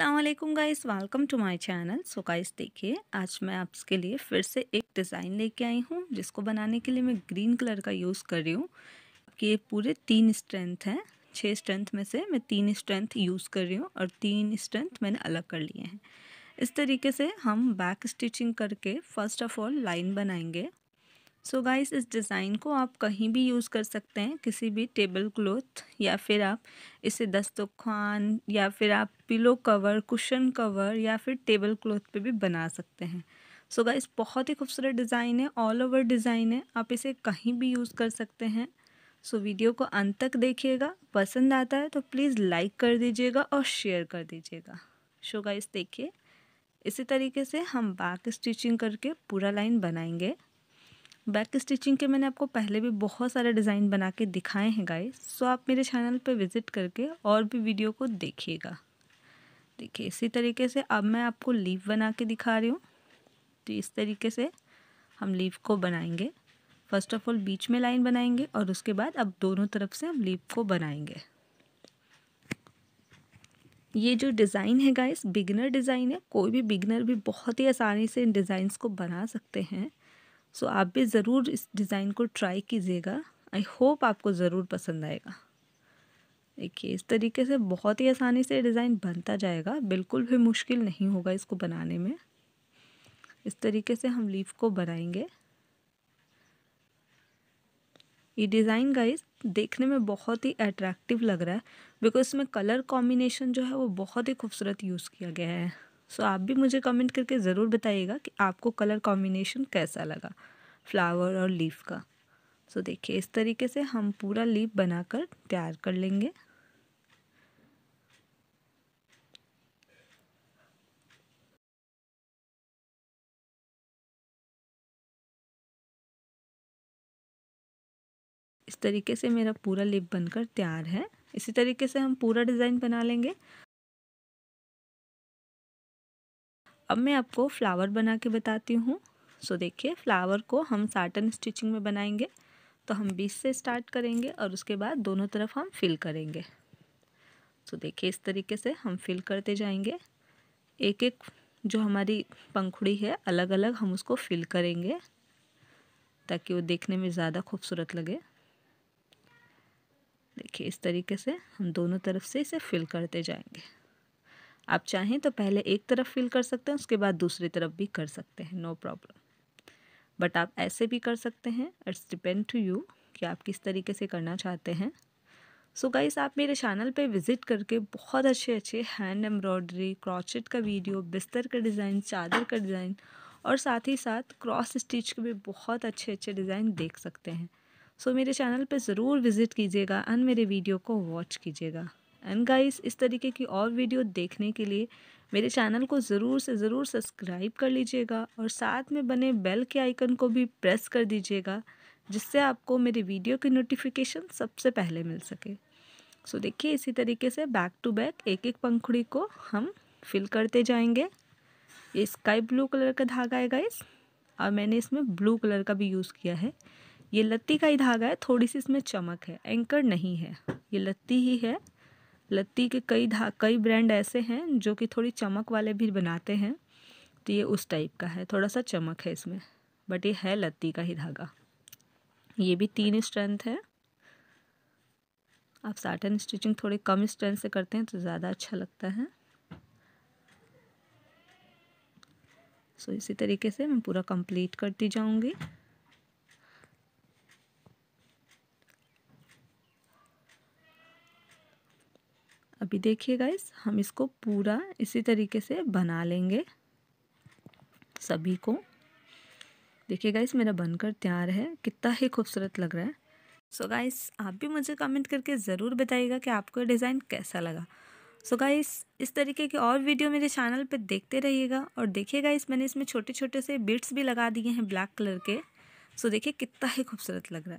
Aslam guys welcome to my channel so guys देखिए आज मैं आपके लिए फिर से एक डिज़ाइन लेके आई हूँ जिसको बनाने के लिए मैं ग्रीन कलर का यूज़ कर रही हूँ कि ये पूरे तीन स्ट्रेंथ हैं छः स्ट्रेंथ में से मैं तीन स्ट्रेंथ यूज़ कर रही हूँ और तीन स्ट्रेंथ मैंने अलग कर लिए हैं इस तरीके से हम बैक स्टिचिंग करके फर्स्ट ऑफ ऑल लाइन बनाएंगे सो so गाइस इस डिज़ाइन को आप कहीं भी यूज़ कर सकते हैं किसी भी टेबल क्लॉथ या फिर आप इसे दस्तखान या फिर आप पिलो कवर कुशन कवर या फिर टेबल क्लॉथ पे भी बना सकते हैं सो so गाइस बहुत ही खूबसूरत डिज़ाइन है ऑल ओवर डिज़ाइन है आप इसे कहीं भी यूज़ कर सकते हैं सो so वीडियो को अंत तक देखिएगा पसंद आता है तो प्लीज़ लाइक कर दीजिएगा और शेयर कर दीजिएगा सो so गाइस देखिए इसी तरीके से हम बाक स्टिचिंग करके पूरा लाइन बनाएंगे बैक स्टिचिंग के मैंने आपको पहले भी बहुत सारे डिज़ाइन बना के दिखाए हैं गाइस सो आप मेरे चैनल पर विज़िट करके और भी वीडियो को देखिएगा देखिए इसी तरीके से अब मैं आपको लीव बना के दिखा रही हूँ तो इस तरीके से हम लीव को बनाएंगे फर्स्ट ऑफ ऑल बीच में लाइन बनाएंगे और उसके बाद अब दोनों तरफ से हम लीव को बनाएंगे ये जो डिज़ाइन है गाइस बिगनर डिज़ाइन है कोई भी बिगनर भी बहुत ही आसानी से इन डिज़ाइंस को बना सकते हैं सो आप भी ज़रूर इस डिज़ाइन को ट्राई कीजिएगा आई होप आपको ज़रूर पसंद आएगा देखिए इस तरीके से बहुत ही आसानी से डिज़ाइन बनता जाएगा बिल्कुल भी मुश्किल नहीं होगा इसको बनाने में इस तरीके से हम लीफ को बनाएंगे ये डिज़ाइन गाइस देखने में बहुत ही अट्रैक्टिव लग रहा है बिकॉज इसमें कलर कॉम्बिनेशन जो है वो बहुत ही खूबसूरत यूज़ किया गया है सो आप भी मुझे कमेंट करके ज़रूर बताइएगा कि आपको कलर कॉम्बिनेशन कैसा लगा फ्लावर और लीफ का सो देखिए इस तरीके से हम पूरा लीप बनाकर तैयार कर लेंगे इस तरीके से मेरा पूरा लिप बनकर तैयार है इसी तरीके से हम पूरा डिज़ाइन बना लेंगे अब मैं आपको फ्लावर बना के बताती हूँ सो देखिए फ्लावर को हम साटन स्टिचिंग में बनाएंगे तो हम बीस से स्टार्ट करेंगे और उसके बाद दोनों तरफ हम फिल करेंगे सो देखिए इस तरीके से हम फिल करते जाएंगे एक एक जो हमारी पंखुड़ी है अलग अलग हम उसको फिल करेंगे ताकि वो देखने में ज़्यादा खूबसूरत लगे देखिए इस तरीके से हम दोनों तरफ से इसे फिल करते जाएंगे आप चाहें तो पहले एक तरफ फिल कर सकते हैं उसके बाद दूसरी तरफ भी कर सकते हैं नो प्रॉब्लम बट आप ऐसे भी कर सकते हैं इट्स डिपेंड टू यू कि आप किस तरीके से करना चाहते हैं सो so गाइस आप मेरे चैनल पे विज़िट करके बहुत अच्छे अच्छे हैंड एम्ब्रॉयडरी क्रॉचेट का वीडियो बिस्तर का डिज़ाइन चादर का डिज़ाइन और साथ ही साथ क्रॉस स्टिच के भी बहुत अच्छे अच्छे डिज़ाइन देख सकते हैं सो so, मेरे चैनल पे ज़रूर विज़िट कीजिएगा एंड मेरे वीडियो को वॉच कीजिएगा एंड गाइस इस तरीके की और वीडियो देखने के लिए मेरे चैनल को ज़रूर से ज़रूर सब्सक्राइब कर लीजिएगा और साथ में बने बेल के आइकन को भी प्रेस कर दीजिएगा जिससे आपको मेरी वीडियो की नोटिफिकेशन सबसे पहले मिल सके सो so, देखिए इसी तरीके से बैक टू बैक एक एक पंखुड़ी को हम फिल करते जाएंगे ये स्काई ब्लू कलर का धागा है गाइस और मैंने इसमें ब्लू कलर का भी यूज़ किया है ये लत्ती का ही धागा है थोड़ी सी इसमें चमक है एंकर नहीं है ये लत्ती ही है लत्ती के कई धा कई ब्रांड ऐसे हैं जो कि थोड़ी चमक वाले भी बनाते हैं तो ये उस टाइप का है थोड़ा सा चमक है इसमें बट ये है लत्ती का ही धागा ये भी तीन स्ट्रेंथ है आप साटन स्टिचिंग थोड़ी कम स्ट्रेंथ से करते हैं तो ज़्यादा अच्छा लगता है सो so, इसी तरीके से मैं पूरा कंप्लीट करती जाऊँगी अभी देखिए गाइस हम इसको पूरा इसी तरीके से बना लेंगे सभी को देखिए गाइस मेरा बनकर तैयार है कितना ही खूबसूरत लग रहा है सो so गाइस आप भी मुझे कमेंट करके ज़रूर बताइएगा कि आपको ये डिज़ाइन कैसा लगा सो so गाइस इस तरीके के और वीडियो मेरे चैनल पे देखते रहिएगा और देखिए गाइस मैंने इसमें छोटे छोटे से बिट्स भी लगा दिए हैं ब्लैक कलर के सो so देखिए कितना ही खूबसूरत लग रहा है